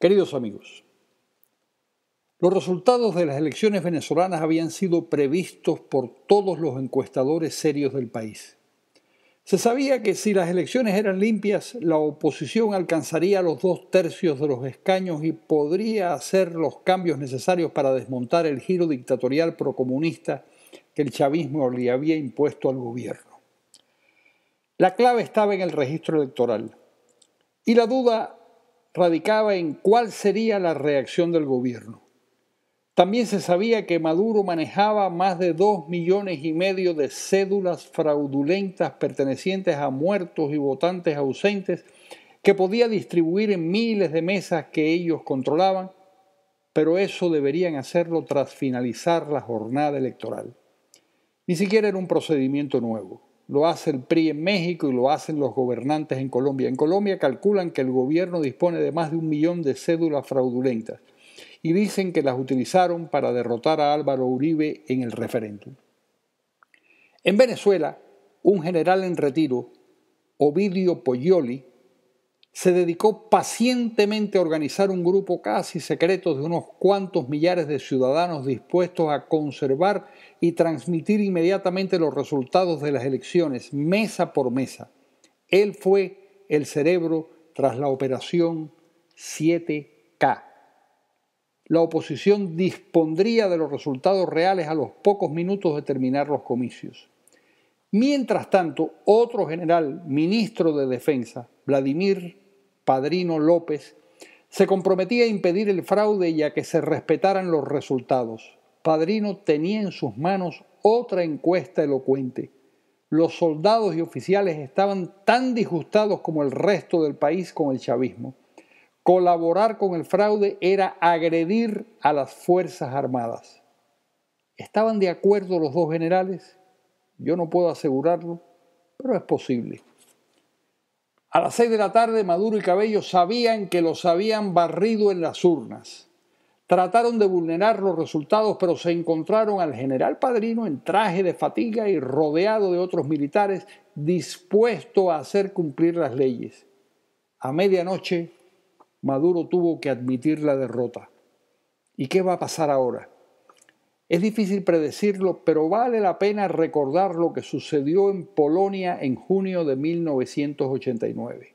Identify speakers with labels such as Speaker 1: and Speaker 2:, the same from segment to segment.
Speaker 1: Queridos amigos, los resultados de las elecciones venezolanas habían sido previstos por todos los encuestadores serios del país. Se sabía que si las elecciones eran limpias, la oposición alcanzaría los dos tercios de los escaños y podría hacer los cambios necesarios para desmontar el giro dictatorial procomunista que el chavismo le había impuesto al gobierno. La clave estaba en el registro electoral. Y la duda radicaba en cuál sería la reacción del gobierno. También se sabía que Maduro manejaba más de dos millones y medio de cédulas fraudulentas pertenecientes a muertos y votantes ausentes que podía distribuir en miles de mesas que ellos controlaban, pero eso deberían hacerlo tras finalizar la jornada electoral. Ni siquiera era un procedimiento nuevo lo hace el PRI en México y lo hacen los gobernantes en Colombia. En Colombia calculan que el gobierno dispone de más de un millón de cédulas fraudulentas y dicen que las utilizaron para derrotar a Álvaro Uribe en el referéndum. En Venezuela, un general en retiro, Ovidio Poyoli se dedicó pacientemente a organizar un grupo casi secreto de unos cuantos millares de ciudadanos dispuestos a conservar y transmitir inmediatamente los resultados de las elecciones, mesa por mesa. Él fue el cerebro tras la operación 7K. La oposición dispondría de los resultados reales a los pocos minutos de terminar los comicios. Mientras tanto, otro general, ministro de Defensa, Vladimir Padrino López, se comprometía a impedir el fraude y a que se respetaran los resultados. Padrino tenía en sus manos otra encuesta elocuente. Los soldados y oficiales estaban tan disgustados como el resto del país con el chavismo. Colaborar con el fraude era agredir a las Fuerzas Armadas. ¿Estaban de acuerdo los dos generales? Yo no puedo asegurarlo, pero es posible. A las seis de la tarde, Maduro y Cabello sabían que los habían barrido en las urnas. Trataron de vulnerar los resultados, pero se encontraron al general Padrino en traje de fatiga y rodeado de otros militares dispuesto a hacer cumplir las leyes. A medianoche, Maduro tuvo que admitir la derrota. ¿Y qué va a pasar ahora? Es difícil predecirlo, pero vale la pena recordar lo que sucedió en Polonia en junio de 1989.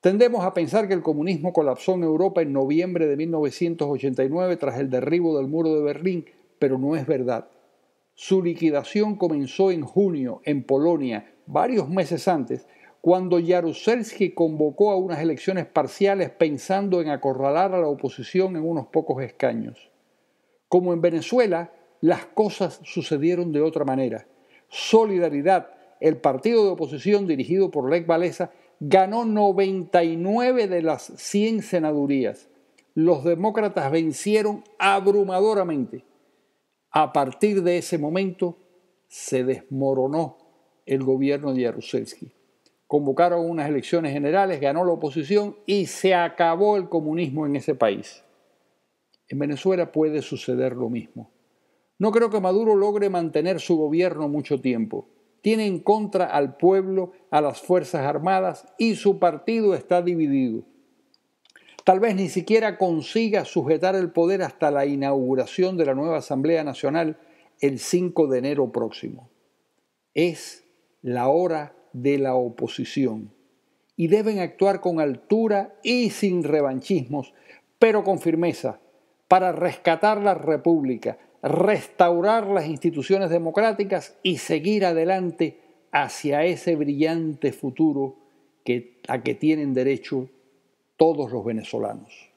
Speaker 1: Tendemos a pensar que el comunismo colapsó en Europa en noviembre de 1989 tras el derribo del muro de Berlín, pero no es verdad. Su liquidación comenzó en junio en Polonia, varios meses antes, cuando Jaruzelski convocó a unas elecciones parciales pensando en acorralar a la oposición en unos pocos escaños. Como en Venezuela, las cosas sucedieron de otra manera. Solidaridad, el partido de oposición dirigido por Lech Valesa, ganó 99 de las 100 senadurías. Los demócratas vencieron abrumadoramente. A partir de ese momento se desmoronó el gobierno de Jaruzelski. Convocaron unas elecciones generales, ganó la oposición y se acabó el comunismo en ese país. En Venezuela puede suceder lo mismo. No creo que Maduro logre mantener su gobierno mucho tiempo. Tiene en contra al pueblo, a las Fuerzas Armadas y su partido está dividido. Tal vez ni siquiera consiga sujetar el poder hasta la inauguración de la nueva Asamblea Nacional el 5 de enero próximo. Es la hora de la oposición y deben actuar con altura y sin revanchismos, pero con firmeza para rescatar la República, restaurar las instituciones democráticas y seguir adelante hacia ese brillante futuro a que tienen derecho todos los venezolanos.